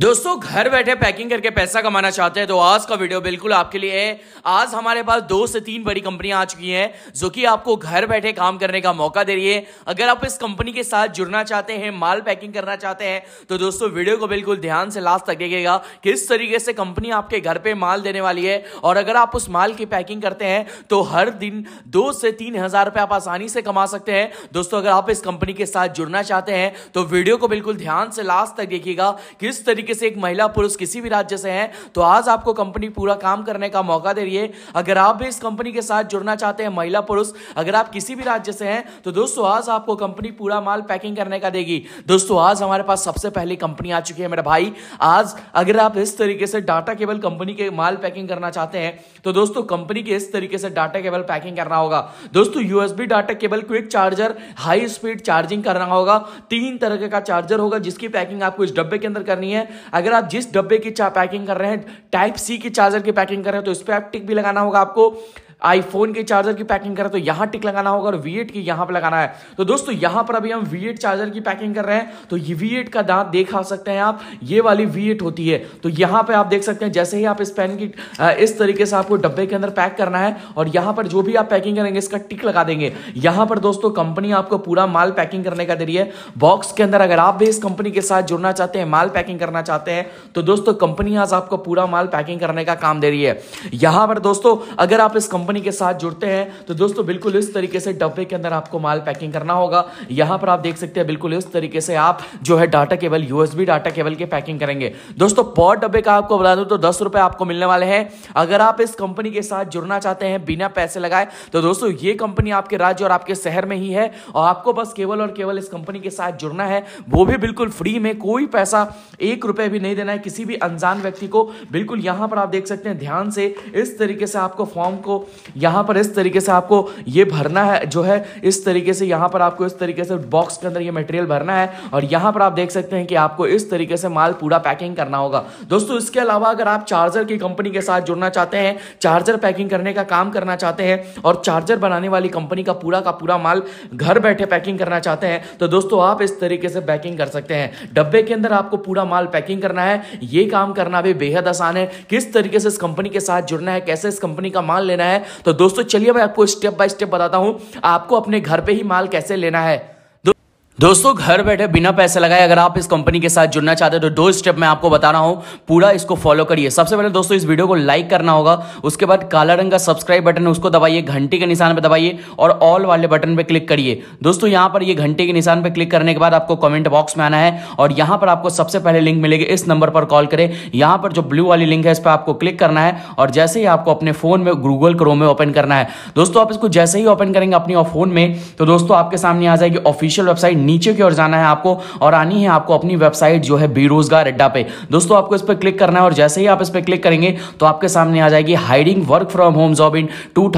दोस्तों घर बैठे पैकिंग करके पैसा कमाना चाहते हैं तो आज का वीडियो बिल्कुल आपके लिए है आज हमारे पास दो से तीन बड़ी कंपनियां आ चुकी हैं जो कि आपको घर बैठे काम करने का मौका दे रही है अगर आप इस कंपनी के साथ जुड़ना चाहते हैं माल पैकिंग करना चाहते हैं तो दोस्तों वीडियो को बिल्कुल ध्यान से लास्ट तक देखिएगा किस तरीके से कंपनी आपके घर पर माल देने वाली है और अगर आप उस माल की पैकिंग करते हैं तो हर दिन दो से तीन हजार आप आसानी से कमा सकते हैं दोस्तों अगर आप इस कंपनी के साथ जुड़ना चाहते हैं तो वीडियो को बिल्कुल ध्यान से लास्ट तक देखिएगा किस तरीके तरीके से एक महिला पुरुष किसी भी राज्य से है तो आज आपको कंपनी पूरा काम करने का मौका दे रही है अगर आप भी इस कंपनी के साथ जुड़ना चाहते हैं महिला पुरुष अगर आप किसी भी राज्य से हैं तो दोस्तों आज आपको कंपनी पूरा माल पैकिंग करने का देगी दोस्तों आज हमारे पास सबसे पहली कंपनी आ चुकी है मेरा भाई आज अगर आप इस तरीके से डाटा केबल कंपनी के माल पैकिंग करना चाहते हैं तो दोस्तों कंपनी के इस तरीके से डाटा केबल पैकिंग करना होगा दोस्तों USB data cable quick charger high speed charging करना होगा तीन तरह का चार्जर होगा जिसकी पैकिंग आपको इस डब्बे के अंदर करनी है अगर आप जिस डब्बे की पैकिंग कर रहे हैं टाइप सी की चार्जर की पैकिंग कर रहे हैं तो इस पर आप टिक भी लगाना होगा आपको आईफोन के चार्जर की पैकिंग कर रहे हैं तो यहां टिक लगाना होगा और वी एट की यहां पर लगाना है तो दोस्तों यहां पर अभी हम वी एट चार्जर की पैकिंग कर रहे हैं तो ये वी एट का दांत देख सकते हैं आप ये वाली वी एट होती है तो यहां पर आप देख सकते हैं जैसे ही आप इस पेन की इस तरीके से आपको डब्बे के अंदर पैक करना है और यहां पर जो भी आप पैकिंग करेंगे इसका टिक लगा देंगे यहां पर दोस्तों कंपनी आपको पूरा माल पैकिंग करने का दे रही है बॉक्स के अंदर अगर आप भी इस कंपनी के साथ जुड़ना चाहते हैं माल पैकिंग करना चाहते हैं तो दोस्तों कंपनी आज आपको पूरा माल पैकिंग करने का काम दे रही है यहां पर दोस्तों अगर आप इस कंपनी कंपनी के साथ जुड़ते हैं तो दोस्तों बिल्कुल इस तरीके से डब्बे के अंदर आपको माल पैकिंग करना होगा यहां पर आप देख सकते हैं बिल्कुल इस तरीके से आप जो है data cable USB data cable के पैकिंग करेंगे दोस्तों पर डब्बे का आपको बता दू तो दस रुपए आपको मिलने वाले हैं अगर आप इस कंपनी के साथ जुड़ना चाहते हैं बिना पैसे लगाए तो दोस्तों ये कंपनी आपके राज्य और आपके शहर में ही है और आपको बस केवल और केवल इस कंपनी के साथ जुड़ना है वो भी बिल्कुल फ्री में कोई पैसा एक रुपए भी नहीं देना है किसी भी अनजान व्यक्ति को बिल्कुल यहां पर आप देख सकते हैं ध्यान से इस तरीके से आपको फॉर्म को यहाँ पर इस तरीके से आपको ये भरना है जो है इस तरीके से यहाँ पर आपको इस तरीके से बॉक्स के अंदर ये मटेरियल भरना है और यहाँ पर आप देख सकते हैं कि आपको इस तरीके से माल पूरा पैकिंग करना होगा दोस्तों इसके अलावा अगर आप चार्जर की कंपनी के साथ जुड़ना चाहते हैं चार्जर पैकिंग करने का काम करना चाहते हैं और चार्जर बनाने वाली कंपनी का पूरा का पूरा माल घर बैठे पैकिंग करना चाहते हैं तो दोस्तों आप इस तरीके से पैकिंग कर सकते हैं डब्बे के अंदर आपको पूरा माल पैकिंग करना है ये काम करना भी बेहद आसान है किस तरीके से इस कंपनी के साथ जुड़ना है कैसे इस कंपनी का माल लेना है तो दोस्तों चलिए मैं आपको स्टेप बाय स्टेप बताता हूं आपको अपने घर पर ही माल कैसे लेना है दोस्तों घर बैठे बिना पैसे लगाए अगर आप इस कंपनी के साथ जुड़ना चाहते हो तो दो स्टेप मैं आपको बता रहा हूं पूरा इसको फॉलो करिए सबसे पहले दोस्तों इस वीडियो को लाइक करना होगा उसके बाद काला रंग का सब्सक्राइब बटन उसको दबाइए घंटी के निशान पर दबाइए और ऑल वाले बटन पर क्लिक करिए दोस्तों यहां पर ये घंटे के निशान पर क्लिक करने के बाद आपको कॉमेंट बॉक्स में आना है और यहां पर आपको सबसे पहले लिंक मिलेगी इस नंबर पर कॉल करें यहां पर जो ब्लू वाली लिंक है इस पर आपको क्लिक करना है और जैसे ही आपको अपने फोन में गूगल क्रोम में ओपन करना है दोस्तों आप इसको जैसे ही ओपन करेंगे अपने फोन में तो दोस्तों आपके सामने आ जाएगी ऑफिशियल वेबसाइट नीचे की ओर जाना है आपको और आनी है आपको अपनी वेबसाइट जो है बेरोजगार अड्डा पे दोस्तों आपको इस पर क्लिक करना है और जैसे ही आप इस पर क्लिक करेंगे तो आपके सामने आ जाएगी heading work from home job in two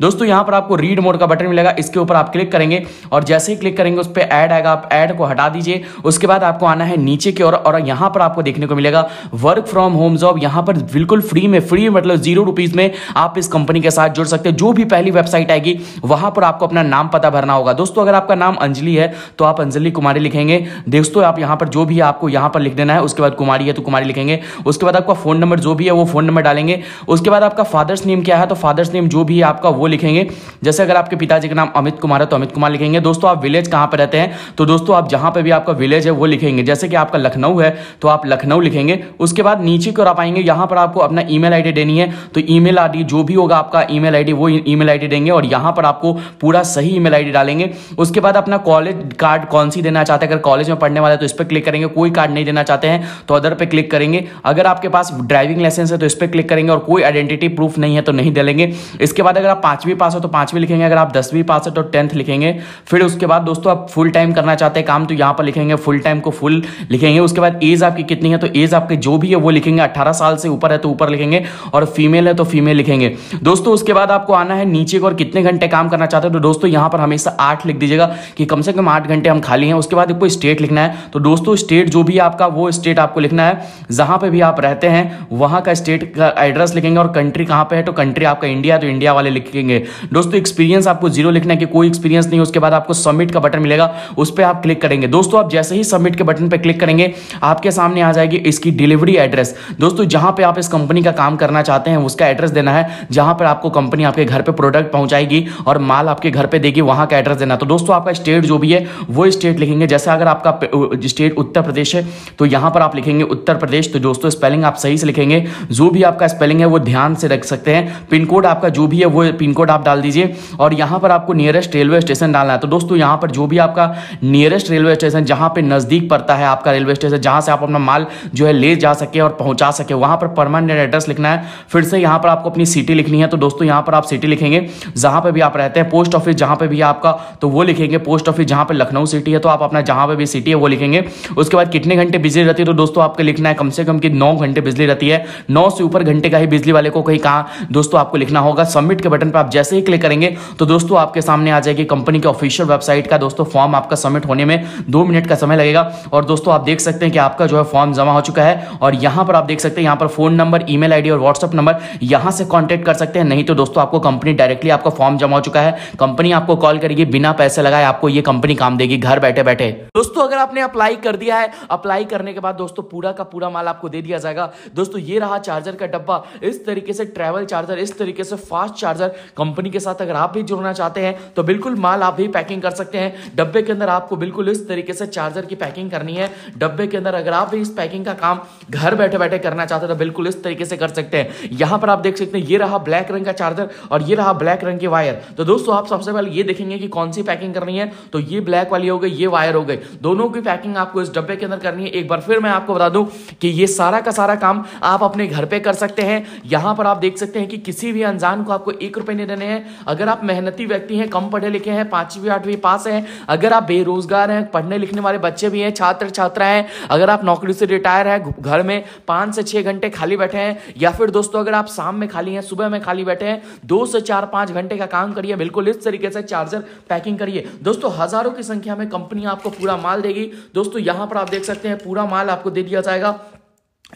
दोस्तों यहां पर आपको रीड मोड का बटन मिलेगा इसके ऊपर आप क्लिक करेंगे और जैसे ही क्लिक करेंगे उस पर एड आएगा आप एड को हटा दीजिए उसके बाद आपको आना है नीचे की ओर और, यहां पर आपको देखने को मिलेगा वर्क फ्रॉम होम जॉब यहां पर बिल्कुल फ्री में फ्री मतलब जीरो रुपीज में आप इस कंपनी के साथ जुड़ सकते हैं जो भी पहली वेबसाइट आएगी वहां पर आपको अपना नाम पता भरना होगा दोस्तों अगर आपका नाम अंजलि है तो आप अंजलि कुमारी लिखेंगे दोस्तों आप यहाँ पर जो भी आपको यहाँ पर लिख देना है उसके बाद कुमारी है तो कुमारी लिखेंगे उसके बाद आपका फोन नंबर जो भी है वो फोन नंबर डालेंगे उसके बाद आपका फादर्स नेम क्या है तो फादर्स नेम जो भी है आपका वो लिखेंगे जैसे अगर आपके पिताजी का नाम अमित कुमार है तो अमित कुमार लिखेंगे दोस्तों आप विलेज कहाँ पर रहते हैं तो दोस्तों आप जहाँ पर भी आपका विलेज है वो लिखेंगे जैसे कि आपका लखनऊ है तो आप लखनऊ लिखेंगे उसके बाद नीचे की ओर आप आएंगे यहाँ पर आपको अपना ईमेल आईडी देनी है तो ईमेल आईडी जो भी होगा आपका ईमेल आईडी वो ईमेल आईडी देंगे और यहाँ पर आपको पूरा सही ईमेल आईडी डालेंगे उसके बाद अपना कॉलेज कॉलेज कार्ड कौन सी देना चाहते हैं अगर कॉलेज में पढ़ने वाले तो इस पर क्लिक करेंगे कोई कार्ड नहीं देना चाहते हैं तो अदर पर क्लिक करेंगे अगर आपके पास ड्राइविंग लाइसेंस है तो इस पर क्लिक करेंगे और कोई आइडेंटिटी प्रूफ नहीं है तो नहीं दे लेंगे इसके बाद अगर आप पांचवी पास हो तो पांचवी लिखेंगे अगर आप दसवीं पास हो तो टेंथ लिखेंगे फिर उसके बाद दोस्तों आप फुल टाइम करना चाहते हैं काम तो यहां पर लिखेंगे फुल टाइम को फुल लिखेंगे उसके बाद एज आपकी कितनी है तो एज आपके जो भी है वो लिखेंगे अठारह साल से ऊपर है तो ऊपर लिखेंगे और फीमेल है तो फीमेल लिखेंगे दोस्तों उसके बाद आपको आना है नीचे और कितने घंटे काम करना चाहते हो तो दोस्तों यहां पर हमेशा आठ लिख दीजिएगा कि कम से कम कम आठ घंटे हम खाली हैं उसके बाद आपको स्टेट लिखना है तो दोस्तों स्टेट जो भी आपका वो स्टेट आपको लिखना है जहाँ पर भी आप रहते हैं वहाँ का स्टेट का एड्रेस लिखेंगे और कंट्री कहाँ पर है तो कंट्री आपका इंडिया तो इंडिया वाले लिखेंगे दोस्तों एक्सपीरियंस आपको जीरो लिखना है कि कोई एक्सपीरियंस नहीं उसके बाद आपको सबमिट का बटन मिलेगा उस पर आप क्लिक करेंगे दोस्तों आप जैसे ही सबमिट के बटन पर क्लिक करेंगे आपके सामने आ जाएगी इसकी डिलीवरी एड्रेस दोस्तों जहां पर आप इस कंपनी का काम करना चाहते हैं उसका एड्रेस देना है जहां पर आपको कंपनी आपके घर पर प्रोडक्ट पहुंचाएगी और माल आपके घर पर देगी वहां का एड्रेस देना तो दोस्तों आपका स्टेट जो भी हुई है वो स्टेट लिखेंगे जैसे अगर आपका स्टेट उत्तर प्रदेश है तो यहां पर आप लिखेंगे उत्तर प्रदेश तो दोस्तों स्पेलिंग आप सही से लिखेंगे जो भी आपका स्पेलिंग है वो ध्यान से रख सकते हैं पिन कोड आपका जो भी है वो पिन कोड आप डाल दीजिए और यहां पर आपको नियरेस्ट रेलवे स्टेशन डालना है तो दोस्तों यहां पर जो भी आपका नियरेस्ट रेलवे स्टेशन जहां पर नज़दीक पड़ता है आपका रेलवे स्टेशन जहां से आप अपना माल जो है ले जा सके और पहुंचा सके वहां पर परमानेंट एड्रेस लिखना है फिर से यहां पर आपको अपनी सिटी लिखनी है तो दोस्तों यहां पर आप सिटी लिखेंगे जहां पर भी आप रहते हैं पोस्ट ऑफिस जहां पर भी आपका तो वो लिखेंगे पोस्ट ऑफिस जहाँ यहाँ पर लखनऊ सिटी है तो आप अपना जहाँ पर भी सिटी है वो लिखेंगे उसके बाद कितने घंटे बिजली रहती है तो दोस्तों आपको लिखना है कम से कम कि नौ घंटे बिजली रहती है नौ से ऊपर घंटे का ही बिजली वाले को कहीं कहा दोस्तों आपको लिखना होगा सबमिट के बटन पर आप जैसे ही क्लिक करेंगे तो दोस्तों आपके सामने आ जाएगी कंपनी के ऑफिशियल वेबसाइट का दोस्तों फॉर्म आपका सबमिट होने में दो मिनट का समय लगेगा और दोस्तों आप देख सकते हैं कि आपका जो है फॉर्म जमा हो चुका है और यहाँ पर आप देख सकते हैं यहाँ पर फोन नंबर ई मेल और व्हाट्सअप नंबर यहाँ से कॉन्टैक्ट कर सकते हैं नहीं तो दोस्तों आपको कंपनी डायरेक्टली आपका फॉर्म जमा हो चुका है कंपनी आपको कॉल करेगी बिना पैसे लगाए आपको ये कंपनी कंपनी काम देगी घर बैठे बैठे दोस्तों अगर आपने अप्लाई कर दिया है अप्लाई करने के बाद दोस्तों पूरा का पूरा माल आपको दे दिया जाएगा दोस्तों ये रहा चार्जर का डब्बा इस तरीके से ट्रेवल चार्जर इस तरीके से फास्ट चार्जर कंपनी के साथ अगर आप भी जुड़ना चाहते हैं तो बिल्कुल माल आप भी पैकिंग कर सकते हैं डब्बे के अंदर आपको बिल्कुल इस तरीके से चार्जर की पैकिंग करनी है डब्बे के अंदर अगर आप भी इस पैकिंग का काम घर बैठे बैठे करना चाहते हैं तो बिल्कुल इस तरीके से कर सकते हैं यहां पर आप देख सकते हैं ये रहा ब्लैक रंग का चार्जर और ये रहा ब्लैक रंग की वायर तो दोस्तों आप सबसे पहले ये देखेंगे कि कौन सी पैकिंग करनी है तो ये ब्लैक वाली हो गई ये वायर हो गई दोनों की पैकिंग आपको इस डब्बे के अंदर करनी है एक बार फिर मैं आपको बता दूं कि ये सारा का सारा काम आप अपने घर पे कर सकते हैं यहां पर आप देख सकते हैं कि किसी भी अनजान को आपको एक रुपए नहीं देने हैं अगर आप मेहनती व्यक्ति हैं कम पढ़े लिखे हैं पांचवी आठवीं पास हैं अगर आप बेरोजगार हैं पढ़ने लिखने वाले बच्चे भी हैं छात्र छात्रा हैं अगर आप नौकरी से रिटायर हैं घर में पांच से छह घंटे खाली बैठे हैं या फिर दोस्तों अगर आप शाम में खाली हैं सुबह में खाली बैठे हैं दो से चार पांच घंटे का काम करिए बिल्कुल इस तरीके से चार्जर पैकिंग करिए दोस्तों हजार हजारों की संख्या में कंपनी आपको पूरा माल देगी दोस्तों यहां पर आप देख सकते हैं पूरा माल आपको दे दिया जाएगा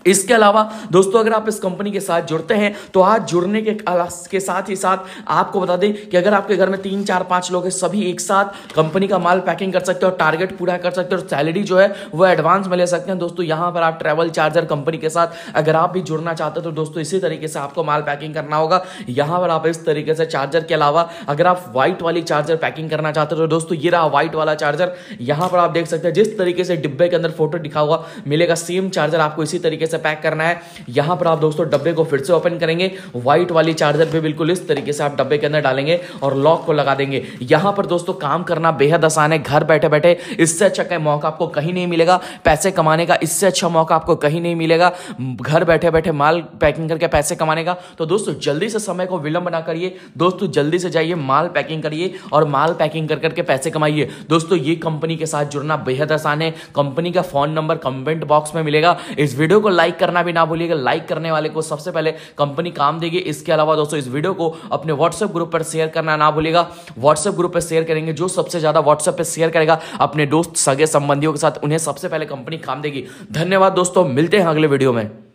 इसके अलावा दोस्तों अगर आप इस कंपनी के साथ जुड़ते हैं तो आज जुड़ने के के साथ ही साथ आपको बता दें कि अगर आपके घर में तीन चार पांच लोग हैं सभी एक साथ कंपनी का माल पैकिंग कर सकते हो टारगेट पूरा कर सकते हो और सैलरी जो है वो एडवांस में ले सकते हैं दोस्तों यहां पर आप ट्रेवल चार्जर कंपनी के साथ अगर आप भी जुड़ना चाहते हो तो दोस्तों इसी तरीके से आपको माल पैकिंग करना होगा यहां पर आप इस तरीके से चार्जर के अलावा अगर आप व्हाइट वाली चार्जर पैकिंग करना चाहते हो तो दोस्तों ये रहा व्हाइट वाला चार्जर यहां पर आप देख सकते हैं जिस तरीके से डिब्बे के अंदर फोटो दिखा हुआ मिलेगा सेम चार्जर आपको इसी तरीके से से पैक करना है यहां पर आप दोस्तों डब्बे को फिर से ओपन करेंगे व्हाइट वाली चार्जर पे बिल्कुल इस तरीके से आप डब्बे के अंदर डालेंगे और लॉक को लगा देंगे यहां पर दोस्तों काम करना बेहद आसान है घर बैठे बैठे इससे अच्छा मौका आपको कहीं नहीं मिलेगा पैसे कमाने का इससे अच्छा मौका आपको कहीं नहीं मिलेगा घर बैठे बैठे माल पैकिंग करके पैसे कमाने का तो दोस्तों जल्दी से समय को विलंब ना करिए दोस्तों जल्दी से जाइए माल पैकिंग करिए और माल पैकिंग कर करके पैसे कमाइए दोस्तों ये कंपनी के साथ जुड़ना बेहद आसान है कंपनी का फोन नंबर कमेंट बॉक्स में मिलेगा इस वीडियो को लाइक लाइक करना भी ना भूलिएगा लाइक करने वाले को सबसे पहले कंपनी काम देगी इसके अलावा दोस्तों इस वीडियो को अपने व्हाट्सएप ग्रुप पर शेयर करना ना भूलिएगा व्हाट्सएप ग्रुप पर शेयर करेंगे जो सबसे ज्यादा व्हाट्सएप पर शेयर करेगा अपने दोस्त सगे संबंधियों के साथ उन्हें सबसे पहले कंपनी काम देगी धन्यवाद दोस्तों मिलते हैं अगले वीडियो में